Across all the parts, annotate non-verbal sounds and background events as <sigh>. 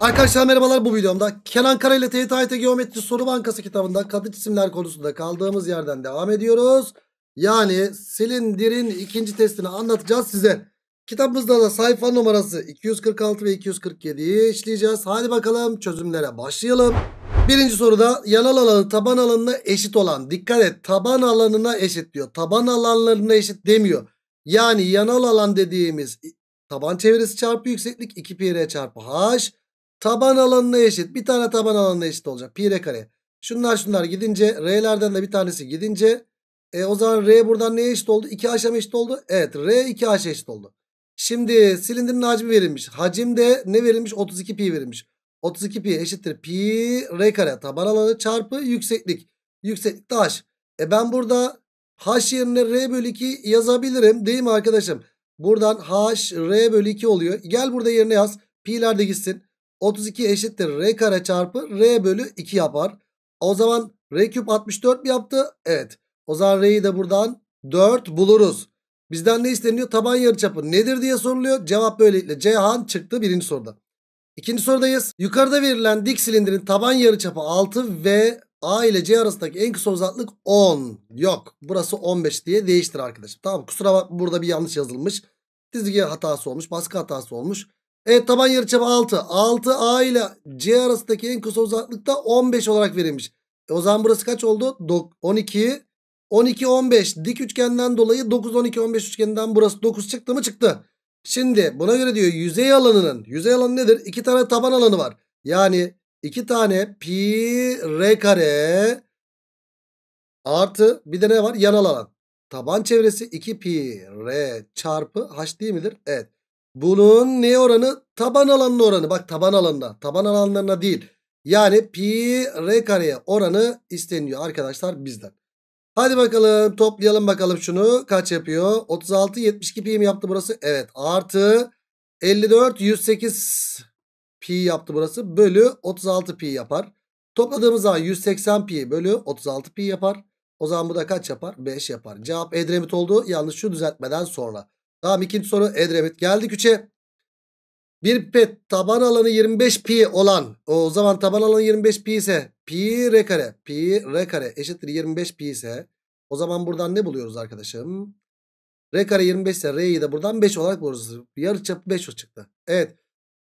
Arkadaşlar merhabalar bu videomda Kenan Kara ile TYT Geometri Soru Bankası kitabında katı cisimler konusunda kaldığımız yerden devam ediyoruz. Yani silindirin ikinci testini anlatacağız size. Kitabımızda da sayfa numarası 246 ve 247'yi işleyeceğiz. Hadi bakalım çözümlere başlayalım. Birinci soruda yanal alanı taban alanına eşit olan. Dikkat et taban alanına eşit diyor. Taban alanlarına eşit demiyor. Yani yanal alan dediğimiz taban çevresi çarpı yükseklik 2 pi r çarpı h taban alanına eşit. Bir tane taban alanına eşit olacak. Pi r kare. Şunlar şunlar gidince R'lerden de bir tanesi gidince e, o zaman R buradan neye eşit oldu? 2H'a eşit oldu? Evet R 2H'a eşit oldu. Şimdi silindirin hacmi verilmiş. Hacimde ne verilmiş? 32 pi verilmiş. 32 pi eşittir pi R kare taban alanı çarpı yükseklik. Yükseklik de H. E ben burada H yerine R bölü 2 yazabilirim değil mi arkadaşım? Buradan H R bölü 2 oluyor. Gel burada yerine yaz. Pi'ler de gitsin. 32 eşittir R kare çarpı R bölü 2 yapar. O zaman R küp 64 mi yaptı? Evet. O zaman R'yi de buradan 4 buluruz. Bizden ne isteniyor? Taban yarıçapı nedir diye soruluyor. Cevap böylelikle Ceyhan çıktı birinci soruda. İkinci sorudayız. Yukarıda verilen dik silindirin taban yarıçapı 6 ve A ile C arasındaki en kısa uzaklık 10. Yok. Burası 15 diye değiştir arkadaşım. Tamam kusura bak burada bir yanlış yazılmış. Dizgi hatası olmuş. Baskı hatası olmuş. Evet taban yarıçapı 6. 6A ile C arasındaki en kısa uzaklıkta 15 olarak verilmiş. E o zaman burası kaç oldu? 12. 12 15 dik üçgenden dolayı 9 12 15 üçgeninden burası 9 çıktı mı çıktı. Şimdi buna göre diyor yüzey alanının yüzey alanı nedir? 2 tane taban alanı var. Yani 2 tane pi r kare artı bir de ne var? Yanal alan. Taban çevresi 2 pi r çarpı h değil midir? Evet. Bunun ne oranı? Taban alanına oranı. Bak taban alanına. Taban alanlarına değil. Yani pi r kareye oranı isteniyor arkadaşlar bizden. Hadi bakalım toplayalım bakalım şunu. Kaç yapıyor? 36 72 pi mi yaptı burası? Evet artı 54 108 pi yaptı burası. Bölü 36 pi yapar. Topladığımız zaman 180 pi bölü 36 pi yapar. O zaman bu da kaç yapar? 5 yapar. Cevap Edremit oldu. Yalnız şu düzeltmeden sonra. Tamam ikinci soru Edremit. Geldik 3'e. Bir pet taban alanı 25 pi olan o zaman taban alanı 25 pi ise pi r kare pi r kare eşittir 25 pi ise o zaman buradan ne buluyoruz arkadaşım? R kare 25 ise R'yi de buradan 5 olarak buluruz. Yarı çapı 5 çıktı. Evet.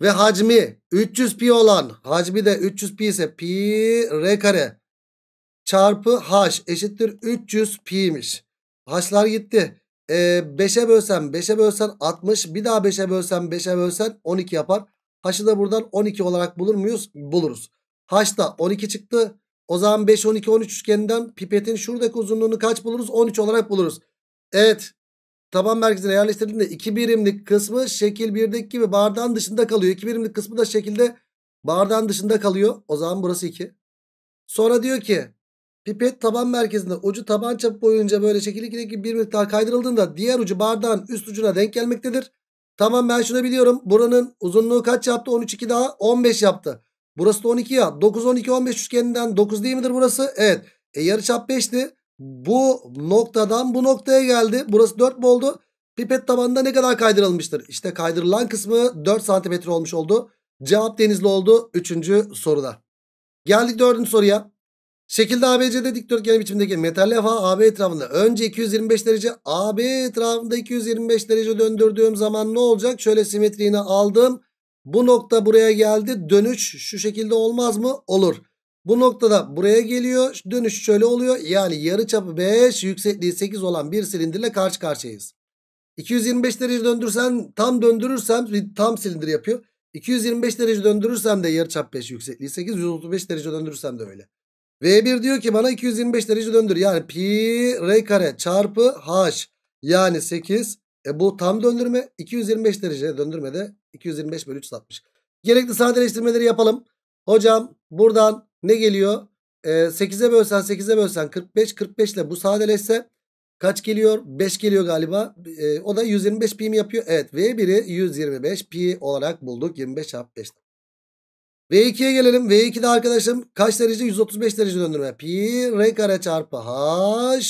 Ve hacmi 300 pi olan hacmi de 300 pi ise pi R kare çarpı H eşittir 300 pi'miş. H'lar gitti e, 5'e bölsen 5'e bölsen 60 bir daha 5'e bölsen 5'e bölsen 12 yapar. H'ı da buradan 12 olarak bulur muyuz? Buluruz. H da 12 çıktı. O zaman 5, 12, 13 üçgeninden pipetin şuradaki uzunluğunu kaç buluruz? 13 olarak buluruz. Evet. Taban merkezine yerleştirildiğinde 2 birimlik kısmı şekil 1'deki gibi bardağın dışında kalıyor. 2 birimlik kısmı da şekilde bardağın dışında kalıyor. O zaman burası 2. Sonra diyor ki Pipet taban merkezinde ucu taban çapı boyunca böyle şekil ikili bir miktar kaydırıldığında diğer ucu bardağın üst ucuna denk gelmektedir. Tamam ben şunu biliyorum. Buranın uzunluğu kaç yaptı? 13 2 daha 15 yaptı. Burası da 12 ya. 9 12 15 üçgeninden 9 değil midir burası? Evet. E yarıçap 5'ti. Bu noktadan bu noktaya geldi. Burası 4 mü oldu? Pipet tabanında ne kadar kaydırılmıştır? İşte kaydırılan kısmı 4 santimetre olmuş oldu. Cevap denizli oldu 3. soruda. Geldik 4. soruya. Şekilde ABC'de dikdörtgen biçimdeki metal levha AB etrafında önce 225 derece AB etrafında 225 derece döndürdüğüm zaman ne olacak? Şöyle simetriğini aldım. Bu nokta buraya geldi. Dönüş şu şekilde olmaz mı? Olur. Bu noktada buraya geliyor. Dönüş şöyle oluyor. Yani yarı çapı 5 yüksekliği 8 olan bir silindirle karşı karşıyayız. 225 derece döndürsen tam döndürürsem tam silindir yapıyor. 225 derece döndürürsem de yarı çap 5 yüksekliği 8 135 derece döndürürsem de öyle. V1 diyor ki bana 225 derece döndür. Yani pi r kare çarpı h yani 8. E bu tam döndürme 225 derece döndürme de 225 bölü 360. Gerekli sadeleştirmeleri yapalım. Hocam buradan ne geliyor? E, 8'e bölsen 8'e bölsen 45 45 ile bu sadeleşse kaç geliyor? 5 geliyor galiba. E, o da 125 pi mi yapıyor? Evet V1'i 125 pi olarak bulduk 25 çarpı 5'ten. V2'ye gelelim. V2'de arkadaşım kaç derece? 135 derece döndürme. Pi R kare çarpı H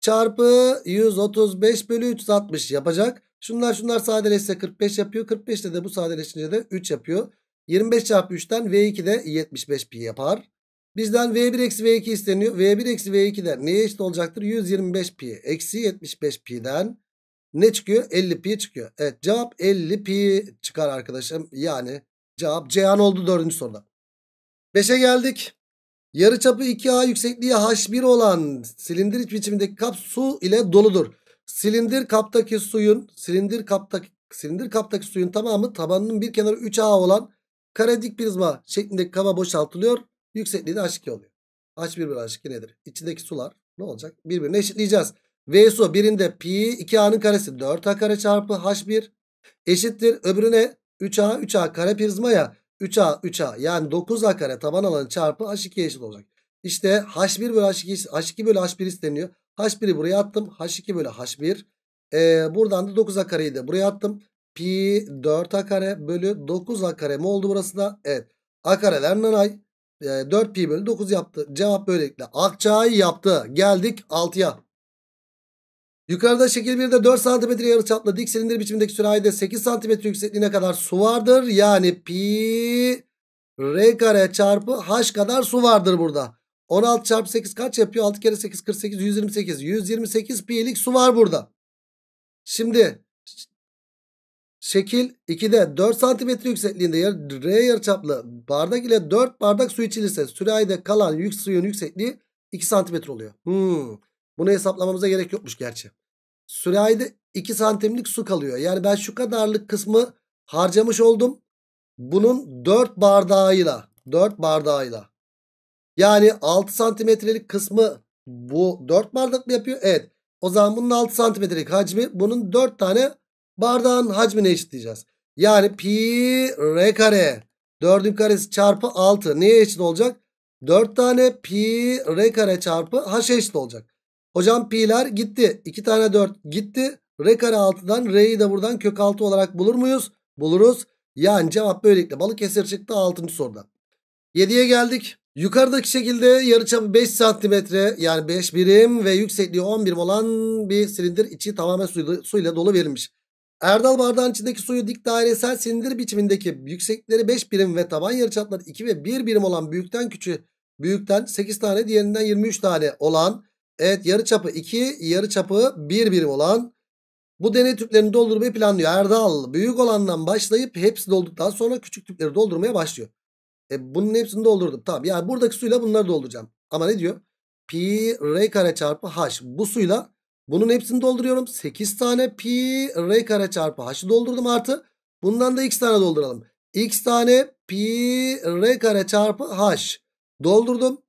çarpı 135 bölü 360 yapacak. Şunlar şunlar sadeleşse 45 yapıyor. 45'te de bu sadeleşince de 3 yapıyor. 25 çarpı 3'ten V2'de 75 pi yapar. Bizden V1 eksi V2 isteniyor. V1 eksi V2'de neye eşit olacaktır? 125 pi eksi 75 pi'den ne çıkıyor? 50 pi çıkıyor. Evet cevap 50 pi çıkar arkadaşım. Yani Cevap Ceyhan oldu dördüncü soruda. Beşe geldik. Yarıçapı 2A yüksekliği H1 olan silindir biçimindeki kap su ile doludur. Silindir kaptaki suyun silindir kaptaki silindir kaptaki suyun tamamı tabanının bir kenarı 3A olan kare dik prizma şeklindeki kaba boşaltılıyor. Yüksekliği de H2 oluyor. H1 bir H2 nedir? İçindeki sular ne olacak? Birbirine eşitleyeceğiz. V su birinde pi 2A'nın karesi 4A kare çarpı H1 eşittir. Öbürüne 3A 3A kare prizmaya 3A 3A yani 9A kare taban alanı çarpı H2'ye eşit olacak. İşte H1 bölü H2, H2 bölü H1 isteniyor. H1'i buraya attım. H2 bölü H1. Ee, buradan da 9A kareyi de buraya attım. Pi 4A kare bölü 9A kare mi oldu burası da? Evet. A kareler nanay. E, 4 pi bölü 9 yaptı. Cevap böylelikle. Akçay yaptı. Geldik 6'ya. Yukarıda şekil 1'de 4 cm yarı çaplı dik silindir biçimindeki sürahide 8 cm yüksekliğine kadar su vardır. Yani pi r kare çarpı h kadar su vardır burada. 16 çarpı 8 kaç yapıyor? 6 kere 8 48 128. 128 pi'lik su var burada. Şimdi şekil 2'de 4 cm yüksekliğinde yar, r yarıçaplı bardak ile 4 bardak su içilirse sürahide kalan yük suyun yüksekliği 2 cm oluyor. Hmm. Bunu hesaplamamıza gerek yokmuş gerçi. Sürahide 2 santimlik su kalıyor. Yani ben şu kadarlık kısmı harcamış oldum. Bunun 4 bardağıyla 4 bardağıyla yani 6 santimetrelik kısmı bu 4 bardak mı yapıyor? Evet. O zaman bunun 6 santimetrelik hacmi bunun 4 tane bardağın hacmine eşitleyeceğiz. Yani pi r kare 4'ün karesi çarpı 6 neye eşit olacak? 4 tane pi r kare çarpı h eşit olacak. Hocam pi'ler gitti. 2 tane 4 gitti. R kare 6'dan R'yi de buradan kök 6 olarak bulur muyuz? Buluruz. Yani cevap böylelikle Balıkesir çıktı 6. soruda. 7'ye geldik. Yukarıdaki şekilde yarıçapı 5 santimetre yani 5 birim ve yüksekliği 10 birim olan bir silindir içi tamamen suyla, suyla dolu verilmiş. Erdal bardağın içindeki suyu dik dairesel silindir biçimindeki yüksekleri 5 birim ve taban yarıçapları 2 ve 1 birim olan büyükten küçüğü büyükten 8 tane diğerinden 23 tane olan Evet yarı çapı 2 yarı çapı 1 birim olan bu deney tüplerini doldurmayı planlıyor. Erdal büyük olandan başlayıp hepsi dolduktan sonra küçük tüpleri doldurmaya başlıyor. E, bunun hepsini doldurdum. Tamam yani buradaki suyla bunları dolduracağım. Ama ne diyor? Pi r kare çarpı h. Bu suyla bunun hepsini dolduruyorum. 8 tane pi r kare çarpı h'ı doldurdum artı. Bundan da x tane dolduralım. x tane pi r kare çarpı h. Doldurdum.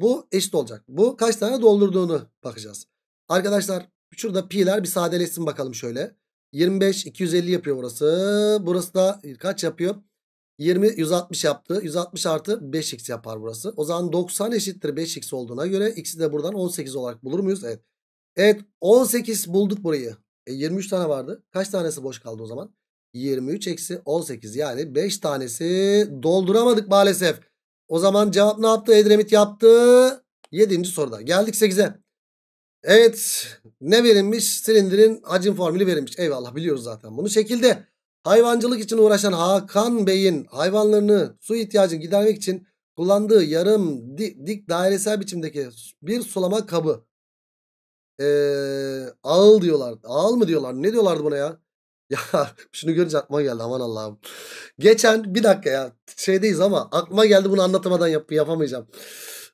Bu eşit olacak. Bu kaç tane doldurduğunu bakacağız. Arkadaşlar şurada pi'ler bir sadeleşsin bakalım şöyle. 25 250 yapıyor burası. Burası da kaç yapıyor? 20 160 yaptı. 160 artı 5x yapar burası. O zaman 90 eşittir 5x olduğuna göre x'i de buradan 18 olarak bulur muyuz? Evet. Evet 18 bulduk burayı. E, 23 tane vardı. Kaç tanesi boş kaldı o zaman? 23 eksi 18 yani 5 tanesi dolduramadık maalesef. O zaman cevap ne yaptı? Edremit yaptı. Yedinci soruda. Geldik sekize. Evet. Ne verilmiş? Silindirin hacim formülü verilmiş. Eyvallah biliyoruz zaten bunu. Şekilde hayvancılık için uğraşan Hakan Bey'in hayvanlarını su ihtiyacını gidermek için kullandığı yarım dik, dik dairesel biçimdeki bir sulama kabı. Ee, ağıl diyorlar. Ağıl mı diyorlar? Ne diyorlardı buna ya? <laughs> Ya şunu görünce aklıma geldi aman Allah'ım. Geçen bir dakika ya şeydeyiz ama aklıma geldi bunu anlatamadan yap yapamayacağım.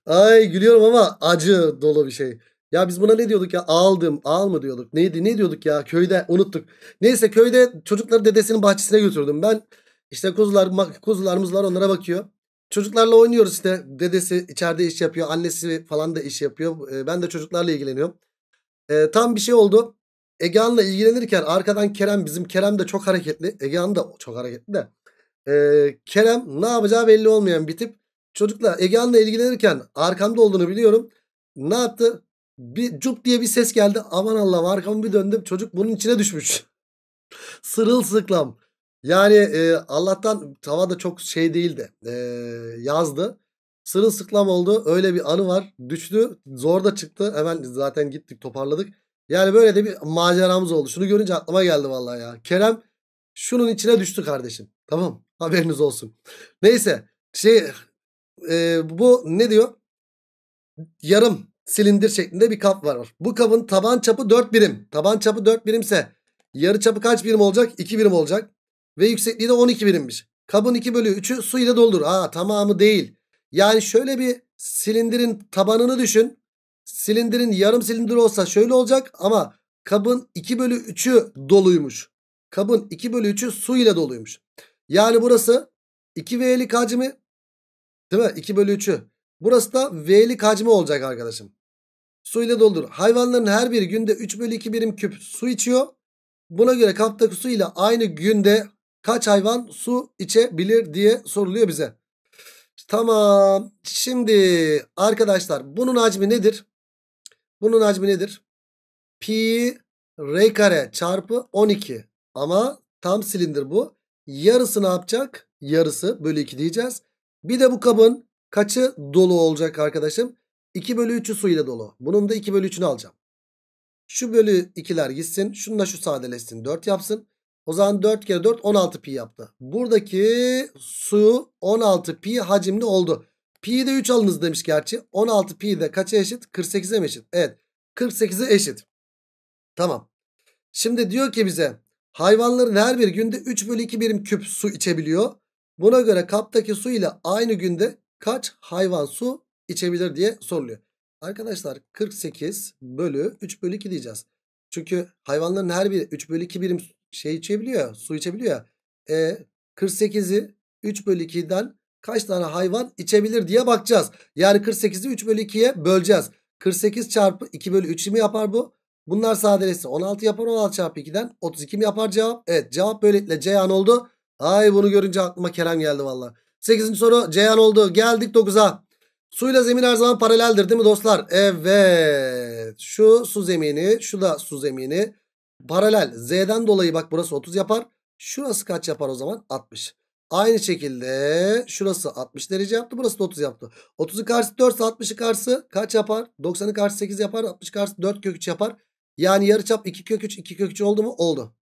Ay gülüyorum ama acı dolu bir şey. Ya biz buna ne diyorduk ya? Aldım. Al mı diyorduk? Neydi? Ne diyorduk ya? Köyde unuttuk. Neyse köyde çocukları dedesinin bahçesine götürdüm. Ben işte kuzular, kuzularımızlar onlara bakıyor. Çocuklarla oynuyoruz işte. Dedesi içeride iş yapıyor. Annesi falan da iş yapıyor. Ee, ben de çocuklarla ilgileniyorum. Ee, tam bir şey oldu. Egehan'la ilgilenirken arkadan Kerem bizim Kerem de çok hareketli. Egehan da çok hareketli de. Ee, Kerem ne yapacağı belli olmayan bir tip. Çocukla Egehan'la ilgilenirken arkamda olduğunu biliyorum. Ne yaptı? Bir cup diye bir ses geldi. Aman Allah'ım arkamı bir döndüm. Çocuk bunun içine düşmüş. <laughs> Sırılsıklam. Yani e, Allah'tan tavada çok şey değildi. E, yazdı. Sırılsıklam oldu. Öyle bir anı var. Düştü. Zor da çıktı. Hemen zaten gittik toparladık. Yani böyle de bir maceramız oldu. Şunu görünce aklıma geldi vallahi ya. Kerem şunun içine düştü kardeşim. Tamam haberiniz olsun. Neyse şey e, bu ne diyor? Yarım silindir şeklinde bir kap var. Bu kabın taban çapı 4 birim. Taban çapı 4 birimse yarı çapı kaç birim olacak? 2 birim olacak. Ve yüksekliği de 12 birimmiş. Kabın 2 bölü 3'ü su ile doldur. Aa tamamı değil. Yani şöyle bir silindirin tabanını düşün silindirin yarım silindir olsa şöyle olacak ama kabın 2 bölü 3'ü doluymuş. Kabın 2 bölü 3'ü su ile doluymuş. Yani burası 2V'lik hacmi değil mi? 2 bölü 3'ü. Burası da V'lik hacmi olacak arkadaşım. Su ile doldur. Hayvanların her biri günde 3 bölü 2 birim küp su içiyor. Buna göre kaptaki su ile aynı günde kaç hayvan su içebilir diye soruluyor bize. Tamam. Şimdi arkadaşlar bunun hacmi nedir? Bunun hacmi nedir? Pi r kare çarpı 12. Ama tam silindir bu. Yarısı ne yapacak? Yarısı bölü 2 diyeceğiz. Bir de bu kabın kaçı dolu olacak arkadaşım? 2 bölü 3'ü su ile dolu. Bunun da 2 bölü 3'ünü alacağım. Şu bölü 2'ler gitsin. Şununla şu sadeleşsin. 4 yapsın. O zaman 4 kere 4 16 pi yaptı. Buradaki su 16 pi hacimli oldu. Pi'yi de 3 alınız demiş gerçi. 16 pi de kaça eşit? 48'e mi eşit? Evet. 48'e eşit. Tamam. Şimdi diyor ki bize hayvanların her bir günde 3 bölü 2 birim küp su içebiliyor. Buna göre kaptaki su ile aynı günde kaç hayvan su içebilir diye soruluyor. Arkadaşlar 48 bölü 3 bölü 2 diyeceğiz. Çünkü hayvanların her biri 3 bölü 2 birim şey içebiliyor su içebiliyor ya. E, 48'i 3 bölü 2'den kaç tane hayvan içebilir diye bakacağız. Yani 48'i 3 bölü 2'ye böleceğiz. 48 çarpı 2 bölü 3 mi yapar bu? Bunlar sadelesi 16 yapar 16 çarpı 2'den 32 mi yapar cevap? Evet cevap böylelikle Ceyhan oldu. Ay bunu görünce aklıma Kerem geldi valla. 8. soru Ceyhan oldu. Geldik 9'a. Suyla zemin her zaman paraleldir değil mi dostlar? Evet. Şu su zemini, şu da su zemini. Paralel. Z'den dolayı bak burası 30 yapar. Şurası kaç yapar o zaman? 60. Aynı şekilde şurası 60 derece yaptı. Burası da 30 yaptı. 30'u karşısı 4 60'ı karşı kaç yapar? 90'ın karşı 8 yapar. 60 karşı 4 kök 3 yapar. Yani yarı çap 2 kök 3 2 kök 3 oldu mu? Oldu.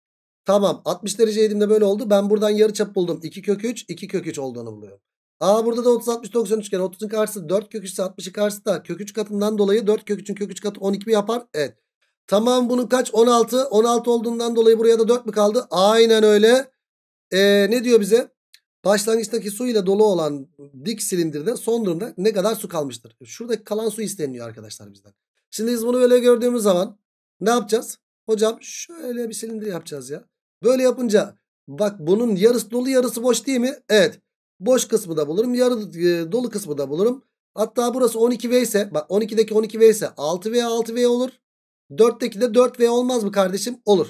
Tamam 60 dereceydim de böyle oldu. Ben buradan yarı çap buldum. 2 kök 3 2 kök 3 olduğunu buluyorum. Aa burada da 30 60 90 üçgen 30'un karşısı 4 kök 3 60'ı karşısı da kök 3 katından dolayı 4 kök 3'ün kök 3 katı 12 mi yapar? Evet. Tamam bunun kaç? 16. 16 olduğundan dolayı buraya da 4 mi kaldı? Aynen öyle. Ee, ne diyor bize? Başlangıçtaki su ile dolu olan dik silindirde son durumda ne kadar su kalmıştır? Şuradaki kalan su isteniyor arkadaşlar bizden. Şimdi biz bunu böyle gördüğümüz zaman ne yapacağız? Hocam şöyle bir silindir yapacağız ya. Böyle yapınca bak bunun yarısı dolu yarısı boş değil mi? Evet. Boş kısmı da bulurum. Yarı e, dolu kısmı da bulurum. Hatta burası 12V ise bak 12'deki 12V ise 6V 6V olur. 4'teki de 4V olmaz mı kardeşim? Olur.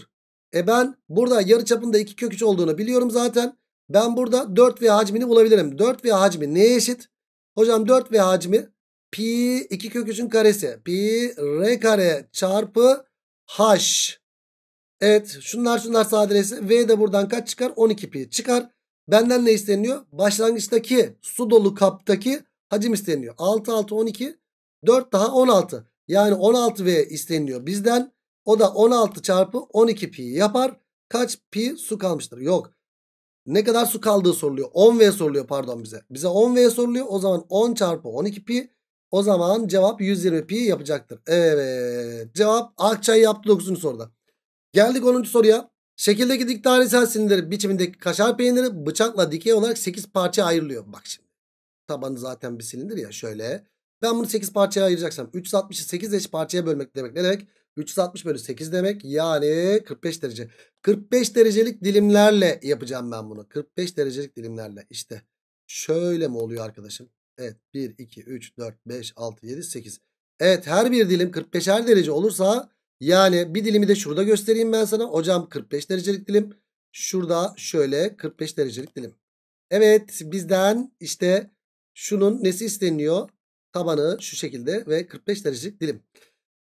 E ben burada yarı çapında 2 kök 3 olduğunu biliyorum zaten. Ben burada 4V hacmini bulabilirim. 4V hacmi neye eşit? Hocam 4V hacmi pi 2 kök 3'ün karesi. Pi r kare çarpı h. Evet şunlar şunlar sadelesi. V de buradan kaç çıkar? 12 pi çıkar. Benden ne isteniyor? Başlangıçtaki su dolu kaptaki hacim isteniyor. 6 6 12 4 daha 16. Yani 16 V isteniyor bizden. O da 16 çarpı 12 pi yapar. Kaç pi su kalmıştır? Yok ne kadar su kaldığı soruluyor. 10V soruluyor pardon bize. Bize 10V soruluyor. O zaman 10 çarpı 12 pi. O zaman cevap 120 pi yapacaktır. Evet. Cevap Akçay yaptı 9. soruda. Geldik 10. soruya. Şekildeki dikdairesel silindir biçimindeki kaşar peyniri bıçakla dikey olarak 8 parçaya ayrılıyor. Bak şimdi. Tabanı zaten bir silindir ya şöyle. Ben bunu 8 parçaya ayıracaksam 360'ı 8 eş parçaya bölmek demek ne demek? 360 bölü 8 demek. Yani 45 derece. 45 derecelik dilimlerle yapacağım ben bunu. 45 derecelik dilimlerle. İşte şöyle mi oluyor arkadaşım? Evet 1, 2, 3, 4, 5, 6, 7, 8. Evet her bir dilim 45'er derece olursa yani bir dilimi de şurada göstereyim ben sana. Hocam 45 derecelik dilim. Şurada şöyle 45 derecelik dilim. Evet bizden işte şunun nesi isteniyor? Tabanı şu şekilde ve 45 derecelik dilim.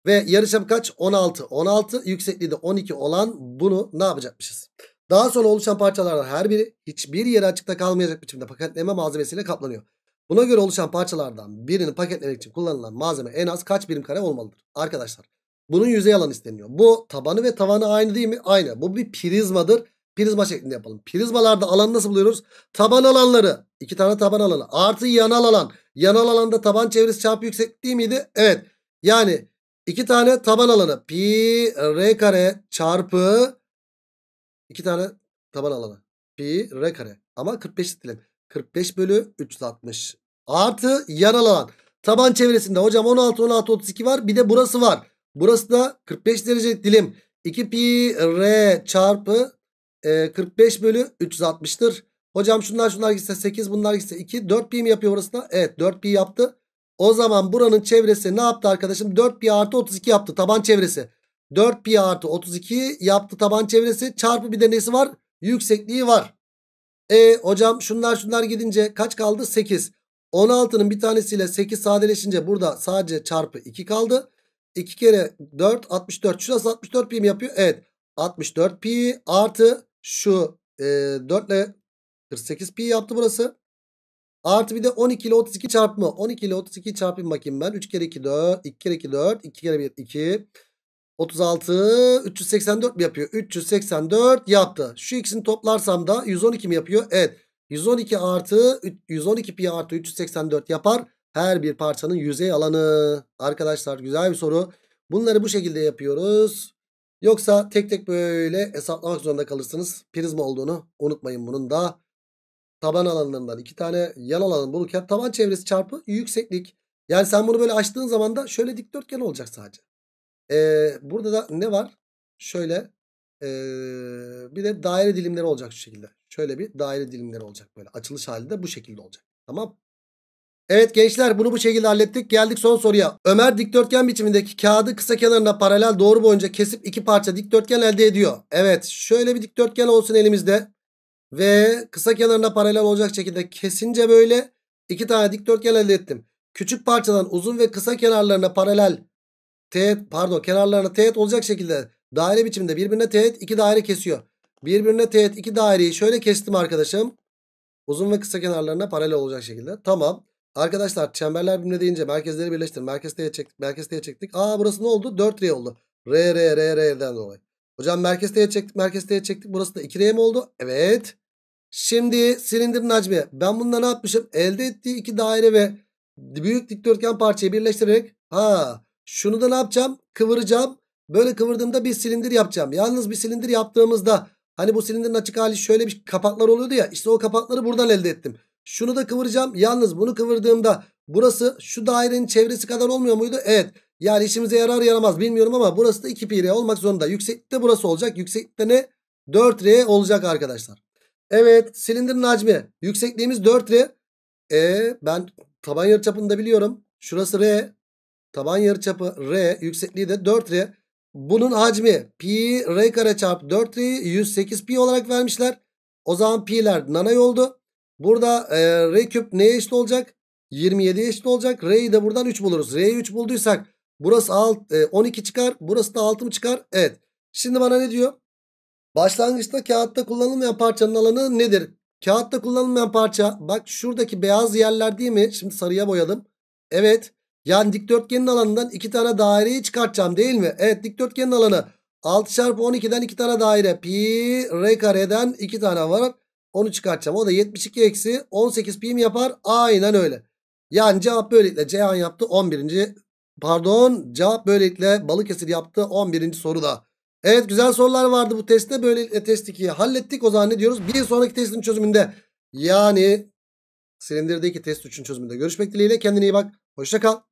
Ve yarıçapı kaç? 16. 16 yüksekliği de 12 olan bunu ne yapacakmışız? Daha sonra oluşan parçalardan her biri hiçbir yere açıkta kalmayacak biçimde paketleme malzemesiyle kaplanıyor. Buna göre oluşan parçalardan birini paketlemek için kullanılan malzeme en az kaç birim kare olmalıdır? Arkadaşlar bunun yüzey alanı isteniyor. Bu tabanı ve tavanı aynı değil mi? Aynı. Bu bir prizmadır. Prizma şeklinde yapalım. Prizmalarda alanı nasıl buluyoruz? Taban alanları. iki tane taban alanı. Artı yanal alan. Yanal alanda taban çevresi çarpı yüksekliği miydi? Evet. Yani İki tane taban alanı pi r kare çarpı iki tane taban alanı pi r kare ama 45 dilim 45 bölü 360 artı yan alan taban çevresinde hocam 16 16 32 var bir de burası var burası da 45 derece dilim 2 pi r çarpı e, 45 bölü 360'tır hocam şunlar şunlar gitse 8 bunlar gitse 2 4 pi mi yapıyor orası da evet 4 pi yaptı o zaman buranın çevresi ne yaptı arkadaşım? 4 pi artı 32 yaptı taban çevresi. 4 pi artı 32 yaptı taban çevresi. Çarpı bir denesi var? Yüksekliği var. E hocam şunlar şunlar gidince kaç kaldı? 8. 16'nın bir tanesiyle 8 sadeleşince burada sadece çarpı 2 kaldı. 2 kere 4 64. Şurası 64 pi mi yapıyor? Evet. 64 pi artı şu e, 4 ile 48 pi yaptı burası. Artı bir de 12 ile 32 çarpımı. 12 ile 32 çarpayım bakayım ben. 3 kere 2 4. 2 kere 2 4. 2 kere 1 2. 36 384 mi yapıyor? 384 yaptı. Şu ikisini toplarsam da 112 mi yapıyor? Evet. 112 artı 112 pi artı 384 yapar. Her bir parçanın yüzey alanı. Arkadaşlar güzel bir soru. Bunları bu şekilde yapıyoruz. Yoksa tek tek böyle hesaplamak zorunda kalırsınız. Prizma olduğunu unutmayın bunun da taban alanlarından iki tane yan alanı bulurken taban çevresi çarpı yükseklik. Yani sen bunu böyle açtığın zaman da şöyle dikdörtgen olacak sadece. Ee, burada da ne var? Şöyle ee, bir de daire dilimleri olacak şu şekilde. Şöyle bir daire dilimleri olacak böyle. Açılış halinde bu şekilde olacak. Tamam Evet gençler bunu bu şekilde hallettik. Geldik son soruya. Ömer dikdörtgen biçimindeki kağıdı kısa kenarına paralel doğru boyunca kesip iki parça dikdörtgen elde ediyor. Evet şöyle bir dikdörtgen olsun elimizde. Ve kısa kenarına paralel olacak şekilde kesince böyle iki tane dikdörtgen elde ettim. Küçük parçadan uzun ve kısa kenarlarına paralel teğet pardon kenarlarına teğet olacak şekilde daire biçiminde birbirine teğet iki daire kesiyor. Birbirine teğet iki daireyi şöyle kestim arkadaşım. Uzun ve kısa kenarlarına paralel olacak şekilde. Tamam. Arkadaşlar çemberler birbirine deyince merkezleri birleştir. Merkez teğet çektik. Merkez teğet çektik. Aa burası ne oldu? 4R oldu. R R R R'den dolayı. Hocam merkez T'ye çektik merkez T'ye çektik. Burası da 2R mi oldu? Evet. Şimdi silindirin hacmi. Ben bununla ne yapmışım? Elde ettiği iki daire ve büyük dikdörtgen parçayı birleştirerek. Ha şunu da ne yapacağım? Kıvıracağım. Böyle kıvırdığımda bir silindir yapacağım. Yalnız bir silindir yaptığımızda hani bu silindirin açık hali şöyle bir kapaklar oluyordu ya. İşte o kapakları buradan elde ettim. Şunu da kıvıracağım. Yalnız bunu kıvırdığımda burası şu dairenin çevresi kadar olmuyor muydu? Evet. Yani işimize yarar yaramaz bilmiyorum ama burası da 2 r olmak zorunda. Yükseklikte burası olacak. Yükseklikte ne? 4r olacak arkadaşlar. Evet silindirin hacmi. Yüksekliğimiz 4r. E ben taban yarıçapını da biliyorum. Şurası r. Taban yarıçapı r. Yüksekliği de 4r. Bunun hacmi pi r kare çarpı 4 r. 108 pi olarak vermişler. O zaman pi'ler nanay oldu. Burada e, r küp neye eşit olacak? 27 eşit olacak. R'yi de buradan 3 buluruz. R'yi 3 bulduysak Burası alt, e, 12 çıkar. Burası da 6 mı çıkar? Evet. Şimdi bana ne diyor? Başlangıçta kağıtta kullanılmayan parçanın alanı nedir? Kağıtta kullanılmayan parça. Bak şuradaki beyaz yerler değil mi? Şimdi sarıya boyadım. Evet. Yani dikdörtgenin alanından iki tane daireyi çıkartacağım değil mi? Evet dikdörtgenin alanı 6 çarpı 12'den iki tane daire. Pi r kareden iki tane var. Onu çıkartacağım. O da 72 eksi 18 pi mi yapar? Aynen öyle. Yani cevap böylelikle Ceyhan yaptı 11. Pardon cevap böylelikle Balıkesir yaptı 11. soruda. Evet güzel sorular vardı bu testte. Böylelikle testi ki hallettik. O zaman ne diyoruz? Bir sonraki testin çözümünde yani silindirdeki test 3'ün çözümünde görüşmek dileğiyle. Kendine iyi bak. Hoşça kal.